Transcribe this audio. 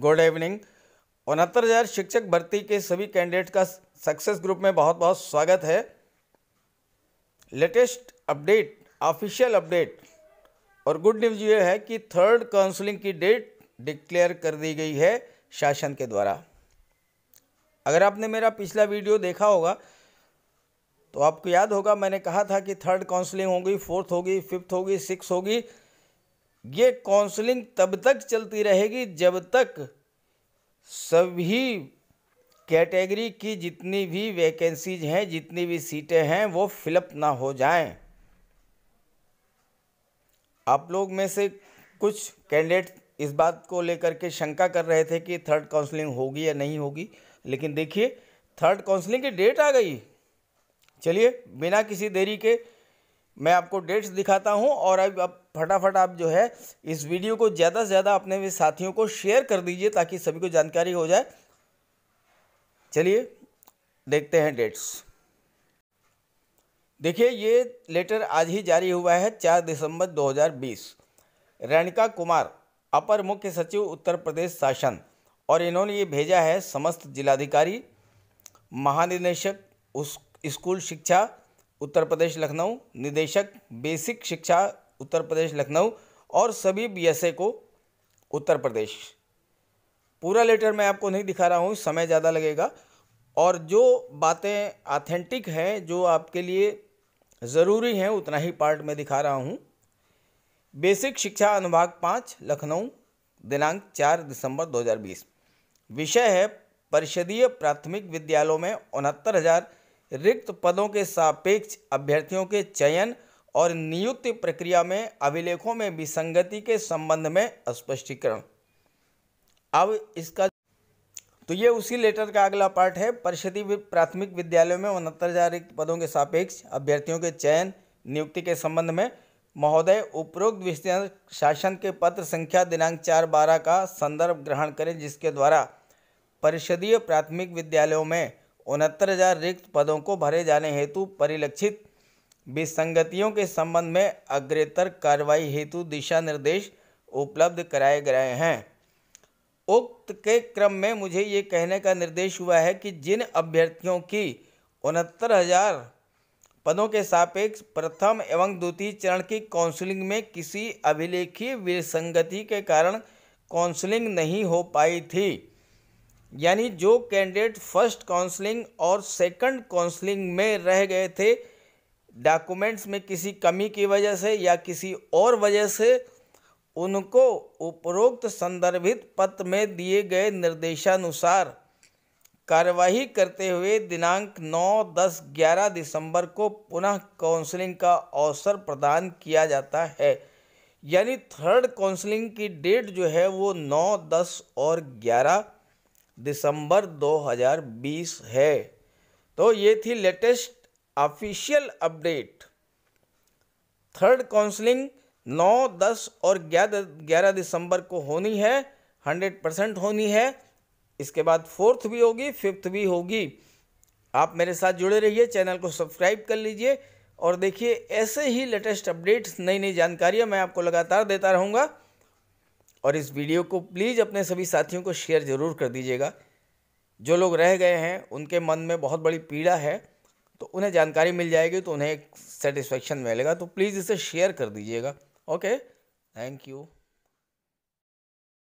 good evening उनहत्तर हज़ार शिक्षक भर्ती के सभी कैंडिडेट का सक्सेस ग्रुप में बहुत बहुत स्वागत है लेटेस्ट अपडेट ऑफिशियल अपडेट और गुड न्यूज़ ये है कि थर्ड काउंसलिंग की डेट डिक्लेयर कर दी गई है शासन के द्वारा अगर आपने मेरा पिछला वीडियो देखा होगा तो आपको याद होगा मैंने कहा था कि थर्ड काउंसलिंग होगी फोर्थ होगी फिफ्थ होगी सिक्स होगी ये काउंसलिंग तब तक चलती रहेगी जब तक सभी कैटेगरी की जितनी भी वैकेंसीज हैं जितनी भी सीटें हैं वो फिलअप ना हो जाएं आप लोग में से कुछ कैंडिडेट इस बात को लेकर के शंका कर रहे थे कि थर्ड काउंसलिंग होगी या नहीं होगी लेकिन देखिए थर्ड काउंसलिंग की डेट आ गई चलिए बिना किसी देरी के मैं आपको डेट्स दिखाता हूँ और अब फटाफट आप जो है इस वीडियो को ज़्यादा से ज़्यादा अपने साथियों को शेयर कर दीजिए ताकि सभी को जानकारी हो जाए चलिए देखते हैं डेट्स देखिए ये लेटर आज ही जारी हुआ है चार दिसंबर 2020 रेणिका कुमार अपर मुख्य सचिव उत्तर प्रदेश शासन और इन्होंने ये भेजा है समस्त जिलाधिकारी महानिदेशक उस स्कूल शिक्षा उत्तर प्रदेश लखनऊ निदेशक बेसिक शिक्षा उत्तर प्रदेश लखनऊ और सभी बी को उत्तर प्रदेश पूरा लेटर मैं आपको नहीं दिखा रहा हूँ समय ज़्यादा लगेगा और जो बातें ऑथेंटिक हैं जो आपके लिए ज़रूरी हैं उतना ही पार्ट में दिखा रहा हूँ बेसिक शिक्षा अनुभाग पाँच लखनऊ दिनांक चार दिसंबर 2020 विषय है परिषदीय प्राथमिक विद्यालयों में उनहत्तर हज़ार रिक्त पदों के सापेक्ष अभ्यर्थियों के चयन और नियुक्ति प्रक्रिया में अभिलेखों में विसंगति के संबंध में स्पष्टीकरण अब इसका तो ये उसी लेटर का अगला पार्ट है परिषदी प्राथमिक विद्यालयों में उनहत्तर हजार पदों के सापेक्ष अभ्यर्थियों के चयन नियुक्ति के संबंध में महोदय उपरोक्त विषय शासन के पत्र संख्या दिनांक चार बारह का संदर्भ ग्रहण करें जिसके द्वारा परिषदीय प्राथमिक विद्यालयों में उनहत्तर हजार रिक्त पदों को भरे जाने हेतु परिलक्षित विसंगतियों के संबंध में अग्रेतर कार्रवाई हेतु दिशा निर्देश उपलब्ध कराए गए हैं उक्त के क्रम में मुझे ये कहने का निर्देश हुआ है कि जिन अभ्यर्थियों की उनहत्तर हजार पदों के सापेक्ष प्रथम एवं द्वितीय चरण की काउंसलिंग में किसी अभिलेखीय विसंगति के कारण काउंसलिंग नहीं हो पाई थी यानी जो कैंडिडेट फर्स्ट काउंसलिंग और सेकंड काउंसलिंग में रह गए थे डॉक्यूमेंट्स में किसी कमी की वजह से या किसी और वजह से उनको उपरोक्त संदर्भित पत्र में दिए गए निर्देशानुसार कार्यवाही करते हुए दिनांक 9, 10, 11 दिसंबर को पुनः काउंसलिंग का अवसर प्रदान किया जाता है यानी थर्ड काउंसलिंग की डेट जो है वो 9, 10 और 11 दिसंबर 2020 है तो ये थी latest official update third counselling 9, 10 और 11 ग्यारह दिसंबर को होनी है 100 परसेंट होनी है इसके बाद फोर्थ भी होगी फिफ्थ भी होगी आप मेरे साथ जुड़े रहिए चैनल को सब्सक्राइब कर लीजिए और देखिए ऐसे ही लेटेस्ट अपडेट्स नई नई जानकारियाँ मैं आपको लगातार देता रहूँगा और इस वीडियो को प्लीज़ अपने सभी साथियों को शेयर ज़रूर कर दीजिएगा जो लोग रह गए हैं उनके मन में बहुत बड़ी पीड़ा है तो उन्हें जानकारी मिल जाएगी तो उन्हें एक सेटिस्फेक्शन मिलेगा तो प्लीज़ इसे शेयर कर दीजिएगा ओके थैंक यू